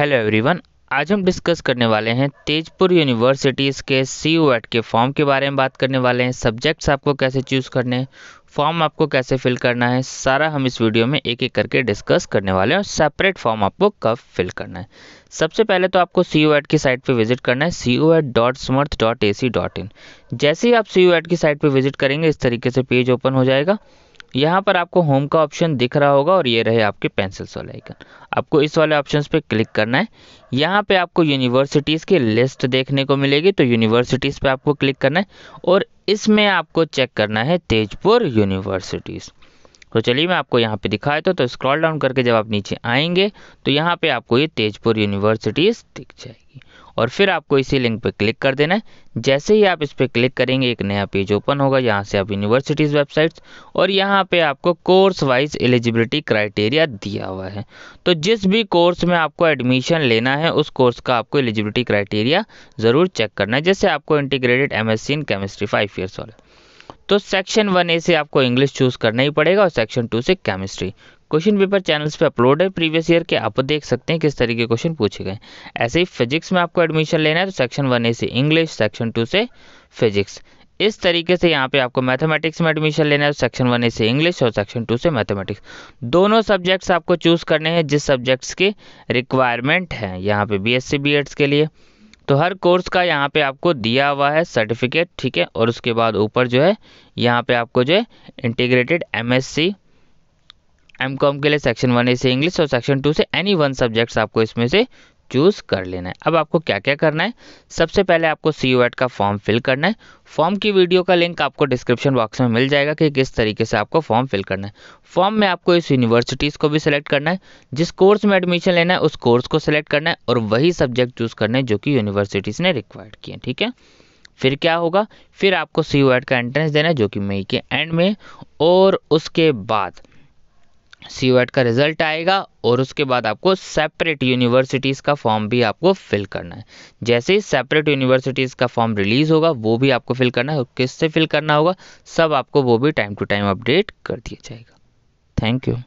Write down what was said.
hello everyone आज हम discuss करने वाले हैं तेजपुर यूनिवर्सिटीज़ के सी वेट के फॉर्म के बारे में बात करने वाले हैं सब्जेक्ट्स आपको कैसे चूज़ करने हैं फॉर्म आपको कैसे फिल करना है सारा हम इस वीडियो में एक एक करके डिस्कस करने वाले हैं और सेपरेट फॉर्म आपको कब फिल करना है सबसे पहले तो आपको सी ओ एड की साइट पर विजिट करना है C O ed dot Samarth dot A C dot in जैसे ही आप सी ओ एड की साइट पर विजिट करेंगे इस तरीके से पेज ओपन हो जाएगा यहाँ पर आपको होम का ऑप्शन दिख रहा होगा और ये रहे आपके पेंसिल्स वाले आइकन आपको इस वाले ऑप्शन पे क्लिक करना है यहाँ पे आपको यूनिवर्सिटीज़ की लिस्ट देखने को मिलेगी तो यूनिवर्सिटीज़ पे आपको क्लिक करना है और इसमें आपको चेक करना है तेजपुर यूनिवर्सिटीज़ तो चलिए मैं आपको यहाँ पे दिखा देता तो स्क्रॉल डाउन करके जब आप नीचे आएंगे तो यहाँ पर आपको ये तेजपुर यूनिवर्सिटीज़ दिख जाएगी और फिर आपको इसी लिंक पर क्लिक कर देना है जैसे ही आप इस पर क्लिक करेंगे एक नया पेज ओपन होगा यहाँ से आप यूनिवर्सिटीज़ वेबसाइट्स और यहाँ पे आपको कोर्स वाइज एलिजिबिलिटी क्राइटेरिया दिया हुआ है तो जिस भी कोर्स में आपको एडमिशन लेना है उस कोर्स का आपको एलिजिबिलिटी क्राइटेरिया ज़रूर चेक करना है जैसे आपको integrated M in chemistry five years वाला तो सेक्शन वन ए से आपको इंग्लिश चूज़ करना ही पड़ेगा और सेक्शन टू से केमिस्ट्री क्वेश्चन पेपर चैनल्स पे अपलोड है प्रीवियस ईयर के आप देख सकते हैं किस तरीके क्वेश्चन पूछे गए ऐसे ही फिजिक्स में आपको एडमिशन लेना है तो सेक्शन वन ए से इंग्लिश सेक्शन टू से फिजिक्स इस तरीके से यहाँ पे आपको मैथमेटिक्स में एडमिशन लेना है सेक्शन वन ए से इंग्लिश और सेक्शन टू से मैथमेटिक्स दोनों सब्जेक्ट्स आपको चूज़ करने हैं जिस सब्जेक्ट्स के रिक्वायरमेंट हैं यहाँ पे बी एस के लिए तो हर कोर्स का यहाँ पे आपको दिया हुआ है सर्टिफिकेट ठीक है और उसके बाद ऊपर जो है यहाँ पे आपको जो है इंटीग्रेटेड एम एम कॉम के लिए सेक्शन वन ए से इंग्लिश और सेक्शन टू से एनी वन सब्जेक्ट्स आपको इसमें से चूज़ कर लेना है अब आपको क्या क्या करना है सबसे पहले आपको सी यू का फॉर्म फिल करना है फॉर्म की वीडियो का लिंक आपको डिस्क्रिप्शन बॉक्स में मिल जाएगा कि किस तरीके से आपको फॉर्म फिल करना है फॉर्म में आपको इस यूनिवर्सिटीज़ को भी सिलेक्ट करना है जिस कोर्स में एडमिशन लेना है उस कोर्स को सिलेक्ट करना है और वही सब्जेक्ट चूज़ करना है जो कि यूनिवर्सिटीज़ ने रिक्वायर्ड किए ठीक है फिर क्या होगा फिर आपको सी का एंट्रेंस देना है जो कि मई के एंड में और उसके बाद सी का रिजल्ट आएगा और उसके बाद आपको सेपरेट यूनिवर्सिटीज़ का फॉर्म भी आपको फिल करना है जैसे ही सेपरेट यूनिवर्सिटीज़ का फॉर्म रिलीज़ होगा वो भी आपको फिल करना है किससे फिल करना होगा सब आपको वो भी टाइम टू टाइम अपडेट कर दिया जाएगा थैंक यू